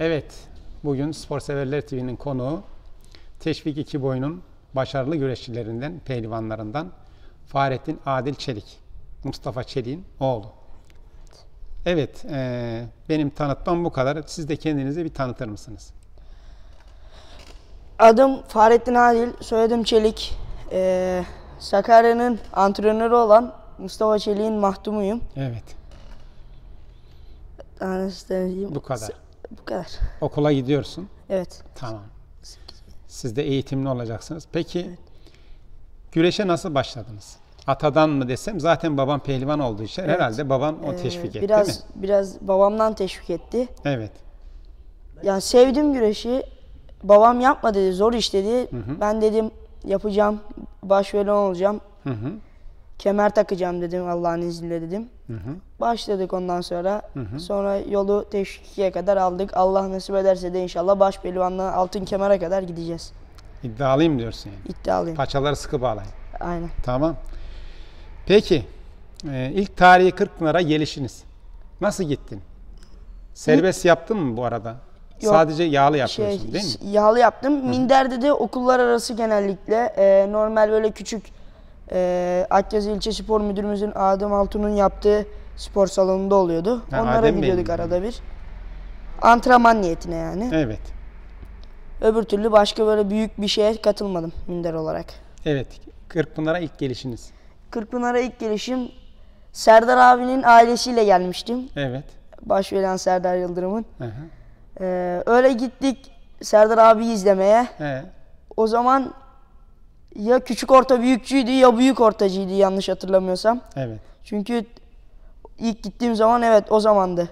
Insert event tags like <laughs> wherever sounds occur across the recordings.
Evet, bugün Spor Severler TV'nin konuğu Teşvik iki boyunun başarılı güreşçilerinden, pehlivanlarından Fahrettin Adil Çelik, Mustafa Çelik'in oğlu. Evet, e, benim tanıtmam bu kadar. Siz de kendinizi bir tanıtır mısınız? Adım Fahrettin Adil, soyadım Çelik. Ee, Sakarya'nın antrenörü olan Mustafa Çelik'in mahdumuyum. Evet. Bu kadar bu kadar. Okula gidiyorsun. Evet. Tamam. Siz de eğitimli olacaksınız. Peki evet. güreşe nasıl başladınız? Atadan mı desem zaten babam pehlivan olduğu için evet. herhalde babam o ee, teşvik etti biraz, mi? Biraz babamdan teşvik etti. Evet. Yani sevdim güreşi. Babam yapma dedi zor iş dedi. Hı hı. Ben dedim yapacağım başveren olacağım. Hı hı kemer takacağım dedim Allah'ın izniyle dedim. Hı hı. Başladık ondan sonra. Hı hı. Sonra yolu teşvikiye kadar aldık. Allah nasip ederse de inşallah baş pehlivandan altın kemere kadar gideceğiz. İddialıyım diyorsun yani. İddialıyım. Paçaları sıkı bağlayın. Aynen. Tamam. Peki e, ilk tarihi 40 Kırkpınar'a gelişiniz. Nasıl gittin? Serbest Hı? yaptın mı bu arada? Yok, Sadece yağlı şey, yapıyorsun şey, değil mi? Yağlı yaptım. Hı. Minder'de de okullar arası genellikle e, normal böyle küçük e, ee, Akyazı İlçe Spor Müdürümüzün Adem Altun'un yaptığı spor salonunda oluyordu. Ha, Onlara Adem gidiyorduk Bey'in arada bir. Antrenman niyetine yani. Evet. Öbür türlü başka böyle büyük bir şeye katılmadım minder olarak. Evet. Kırkpınar'a ilk gelişiniz. Kırkpınar'a ilk gelişim Serdar abinin ailesiyle gelmiştim. Evet. Başveren Serdar Yıldırım'ın. Ee, öyle gittik Serdar abi izlemeye. He. O zaman ya küçük orta büyükçüydü ya büyük ortacıydı yanlış hatırlamıyorsam. Evet. Çünkü ilk gittiğim zaman evet o zamandı.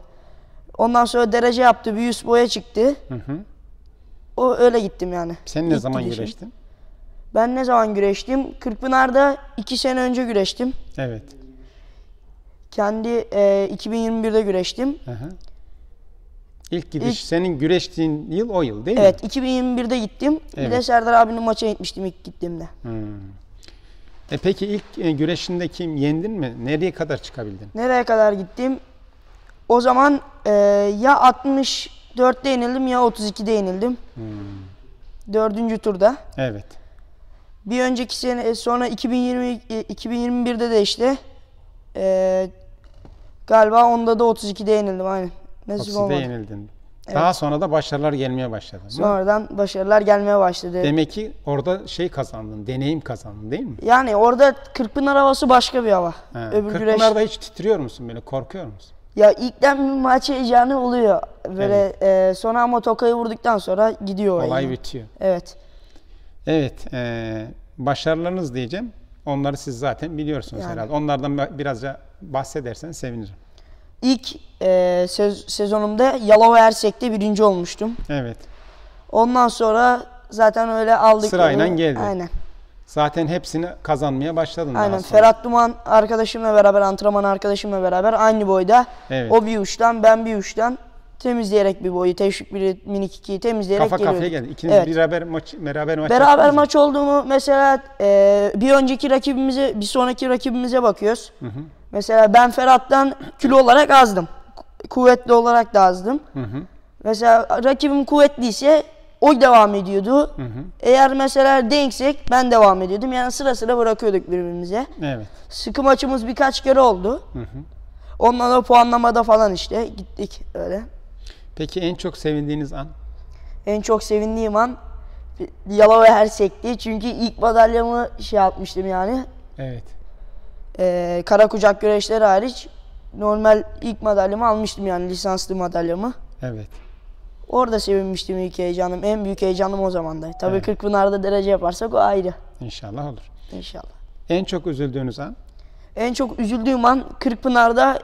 Ondan sonra derece yaptı. Bir üst boya çıktı. Hı hı. O öyle gittim yani. Sen ne ilk zaman gidişim. güreştin? Ben ne zaman güreştim? Kırkpınar'da iki sene önce güreştim. Evet. Kendi e, 2021'de güreştim. Hı hı. İlk gidiş ilk, senin güreştiğin yıl o yıl değil evet, mi? Evet 2021'de gittim. Evet. Bir de Serdar abinin maçına gitmiştim ilk gittiğimde. Hmm. E peki ilk e, güreşinde kim yendin mi? Nereye kadar çıkabildin? Nereye kadar gittim? O zaman e, ya 64'te yenildim ya 32'de yenildim. Hmm. Dördüncü turda. Evet. Bir önceki sene e, sonra 2020 2021'de e, de işte e, galiba onda da 32'de yenildim aynen nasip Tokside olmadı. yenildin. Evet. Daha sonra da başarılar gelmeye başladı. değil mi? başarılar gelmeye başladı. Demek ki orada şey kazandın, deneyim kazandın değil mi? Yani orada Kırkpınar havası başka bir hava. He. Öbür güreş- Kırkpınar'da hiç titriyor musun böyle, korkuyor musun? Ya ilkten bir maç heyecanı oluyor. Böyle e, sonra ama tokayı vurduktan sonra gidiyor. o Olay yine. bitiyor. Evet. Evet, e, başarılarınız diyeceğim. Onları siz zaten biliyorsunuz Yani. herhalde. Onlardan birazca bahsedersen sevinirim ilk e, sez, sezonumda Yalova Ersek'te birinci olmuştum. Evet. Ondan sonra zaten öyle aldık. Sırayla geldi. Aynen. Zaten hepsini kazanmaya başladın Aynen. Daha sonra. Ferhat Duman arkadaşımla beraber, antrenman arkadaşımla beraber aynı boyda. Evet. O bir uçtan, ben bir uçtan temizleyerek bir boyu, teşvik bir minik ikiyi temizleyerek Kafa geliyorduk. kafaya geldi. İkiniz evet. beraber maç beraber maç Beraber maç olduğumu mesela e, bir önceki rakibimize, bir sonraki rakibimize bakıyoruz. Hı hı. Mesela ben Ferhat'tan kilo olarak azdım. Kuvvetli olarak da azdım. Hı hı. Mesela rakibim kuvvetliyse o devam ediyordu. Hı hı. Eğer mesela denksek ben devam ediyordum. Yani sıra sıra bırakıyorduk birbirimize. Evet. Sıkı maçımız birkaç kere oldu. Hı hı. Ondan da puanlamada falan işte gittik öyle. Peki en çok sevindiğiniz an? En çok sevindiğim an Yalova Hersek'ti. Çünkü ilk madalyamı şey yapmıştım yani. Evet. Ee, kara kucak güreşleri hariç normal ilk madalyamı almıştım yani lisanslı madalyamı. Evet. Orada sevinmiştim ilk heyecanım. En büyük heyecanım o zamanda. Tabii evet. Kırkpınar'da derece yaparsak o ayrı. İnşallah olur. İnşallah. En çok üzüldüğünüz an? En çok üzüldüğüm an Kırkpınar'da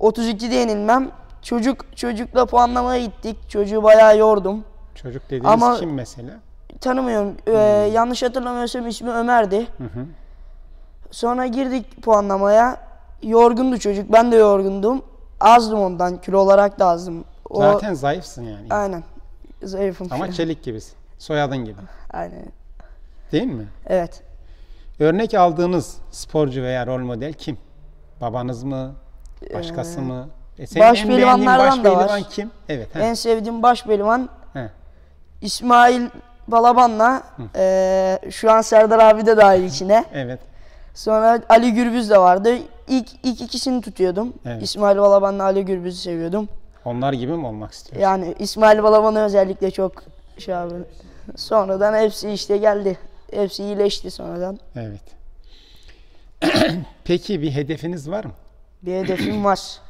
32'de yenilmem. Çocuk çocukla puanlamaya gittik. Çocuğu bayağı yordum. Çocuk dediğiniz Ama kim mesela? Tanımıyorum. Ee, hmm. yanlış hatırlamıyorsam ismi Ömer'di. Hı hı. Sonra girdik puanlamaya. Yorgundu çocuk. Ben de yorgundum. Azdım ondan. Kilo olarak da azdım. O... Zaten zayıfsın yani. Aynen. Zayıfım. Ama falan. çelik gibisin. Soyadın gibi. Aynen. Değil mi? Evet. Örnek aldığınız sporcu veya rol model kim? Babanız mı? Başkası ee... mı? E senin baş en pehlivanlardan baş da var. kim? Evet. He. En sevdiğim baş pehlivan İsmail Balaban'la e, şu an Serdar abi de dahil içine. <laughs> evet. Sonra Ali Gürbüz de vardı. İlk, ilk ikisini tutuyordum. Evet. İsmail Balaban'la Ali Gürbüz'ü seviyordum. Onlar gibi mi olmak istiyorsun? Yani İsmail Balaban'ı özellikle çok şey abi. Sonradan hepsi işte geldi. Hepsi iyileşti sonradan. Evet. <clears throat> Peki bir hedefiniz var mı? Bir hedefim var. <clears throat>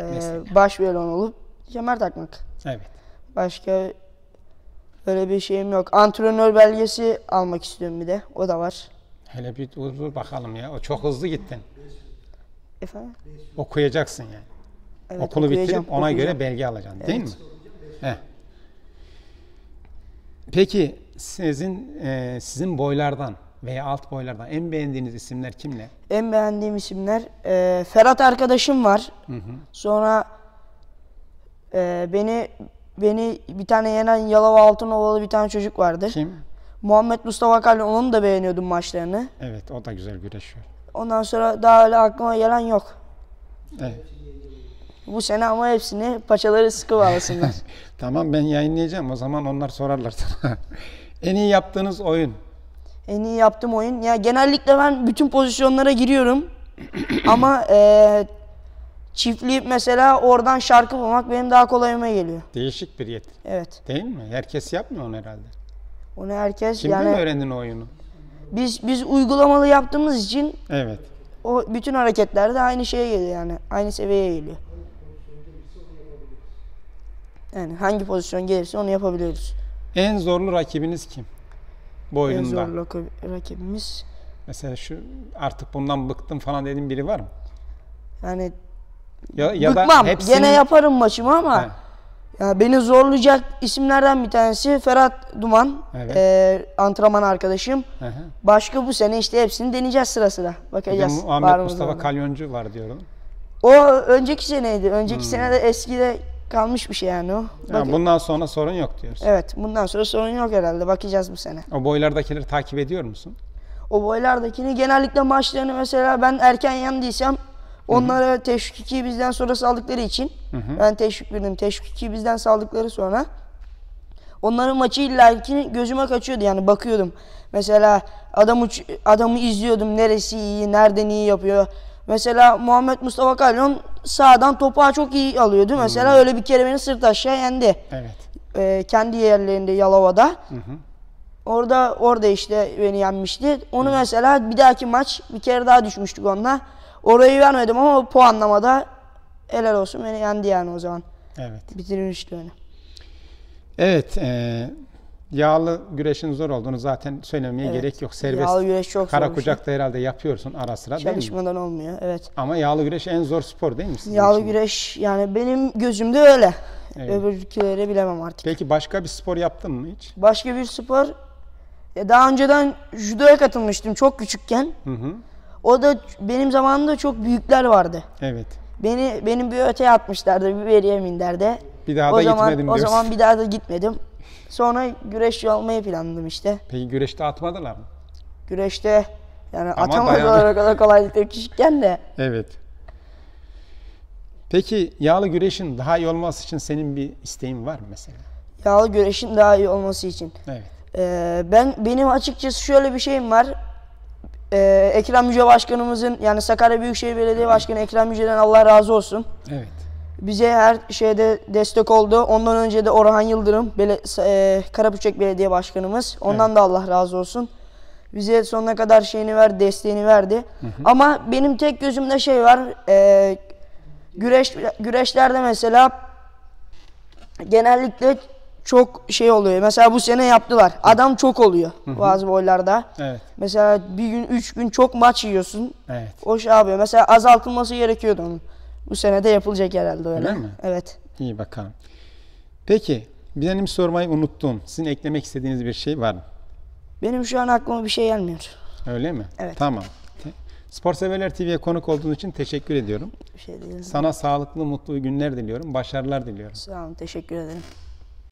e, baş velon olup kemer takmak. Evet. Başka böyle bir şeyim yok. Antrenör belgesi almak istiyorum bir de. O da var. Hele bir dur, dur bakalım ya. O çok hızlı gittin. Efendim? Okuyacaksın yani. Evet, Okulu bitirip ona okuyacağım. göre belge alacaksın evet. değil mi? Heh. Peki sizin e, sizin boylardan veya alt boylardan en beğendiğiniz isimler kimle? En beğendiğim isimler e, Ferhat arkadaşım var. Hı hı. Sonra e, beni beni bir tane yenen Yalova Altınovalı bir tane çocuk vardı. Kim? Muhammed Mustafa Kalli onun da beğeniyordum maçlarını. Evet o da güzel güreşiyor. Ondan sonra daha öyle aklıma gelen yok. Evet. Bu sene ama hepsini paçaları sıkı bağlasınlar. <laughs> tamam ben yayınlayacağım o zaman onlar sorarlar sana. <laughs> en iyi yaptığınız oyun en iyi yaptığım oyun. Ya genellikle ben bütün pozisyonlara giriyorum. <clears throat> Ama e, çiftleyip mesela oradan şarkı bulmak benim daha kolayıma geliyor. Değişik bir yet. Evet. Değil mi? Herkes yapmıyor onu herhalde. Onu herkes Şimdi yani... mi öğrendin o oyunu? Biz biz uygulamalı yaptığımız için Evet. O bütün hareketler de aynı şeye geliyor yani. Aynı seviyeye geliyor. Yani hangi pozisyon gelirse onu yapabiliyoruz. En zorlu rakibiniz kim? bu En zor rakibimiz. Mesela şu artık bundan bıktım falan dediğin biri var mı? Yani ya, ya bıkmam. hepsini... Gene yaparım maçımı ama He. ya beni zorlayacak isimlerden bir tanesi Ferhat Duman. Evet. E, antrenman arkadaşım. Hı Başka bu sene işte hepsini deneyeceğiz sıra sıra. Bakacağız. Ahmet Mustafa Kalyoncu var diyorum. O önceki seneydi. Önceki hmm. sene de eskide kalmış bir şey yani o. Bak- Ha, bundan sonra sorun yok diyorsun. Evet bundan sonra sorun yok herhalde bakacağız bu sene. O boylardakileri takip ediyor musun? O boylardakini genellikle maçlarını mesela ben erken yendiysem onlara teşvik 2'yi bizden sonra saldıkları için ben teşvik birdim. Teşvik 2'yi bizden saldıkları sonra onların maçı illaki gözüme kaçıyordu yani bakıyordum. Mesela adam uç- adamı izliyordum neresi iyi, nereden iyi yapıyor. Mesela Muhammed Mustafa Kalyon sağdan topu çok iyi alıyordu. Hı. Mesela öyle bir kere beni sırt aşağı yendi. Evet. Ee, kendi yerlerinde Yalova'da. Hı hı. Orada orada işte beni yenmişti. Onu hı. mesela bir dahaki maç bir kere daha düşmüştük onunla. Orayı vermedim ama puanlamada helal olsun beni yendi yani o zaman. Evet. Bitirmişti öyle. Evet. E, Yağlı güreşin zor olduğunu zaten söylemeye evet. gerek yok. Serbest. Yağlı güreş çok Kara kucakta şey. herhalde yapıyorsun ara sıra değil mi? Çalışmadan olmuyor evet. Ama yağlı güreş en zor spor değil mi? Sizin yağlı için? güreş yani benim gözümde öyle. Evet. Öbürküleri bilemem artık. Peki başka bir spor yaptın mı hiç? Başka bir spor ya daha önceden judoya katılmıştım çok küçükken. Hı hı. O da benim zamanımda çok büyükler vardı. Evet. Beni benim bir öteye atmışlardı, bir veriye minderdi. Bir daha o da zaman, gitmedim diyorsun. O zaman bir daha da gitmedim. Sonra güreşçi olmayı planladım işte. Peki güreşte atmadılar mı? Güreşte yani Ama atamadılar o kadar kolaylıkla küçükken de. Evet. Peki yağlı güreşin daha iyi olması için senin bir isteğin var mı mesela? Yağlı güreşin daha iyi olması için. Evet. Ee, ben benim açıkçası şöyle bir şeyim var. Ee, Ekrem Yüce Başkanımızın yani Sakarya Büyükşehir Belediye Başkanı Ekrem Yüce'den Allah razı olsun. Evet bize her şeyde destek oldu. Ondan önce de Orhan Yıldırım, Bele e, Karapüçek Belediye Başkanımız. Ondan evet. da Allah razı olsun. Bize sonuna kadar şeyini ver, desteğini verdi. Hı hı. Ama benim tek gözümde şey var. E, güreş güreşlerde mesela genellikle çok şey oluyor. Mesela bu sene yaptılar. Adam çok oluyor hı hı. bazı boylarda. Evet. Mesela bir gün, üç gün çok maç yiyorsun. Evet. O şey abi. Mesela azaltılması gerekiyordu onun. Bu sene de yapılacak herhalde öyle. Öyle mi? Evet. İyi bakalım. Peki benim sormayı unuttum. Sizin eklemek istediğiniz bir şey var mı? Benim şu an aklıma bir şey gelmiyor. Öyle mi? Evet. Tamam. Spor Severler TV'ye konuk olduğun için teşekkür ediyorum. Bir şey değil. Sana sağlıklı, mutlu günler diliyorum. Başarılar diliyorum. Sağ olun, teşekkür ederim.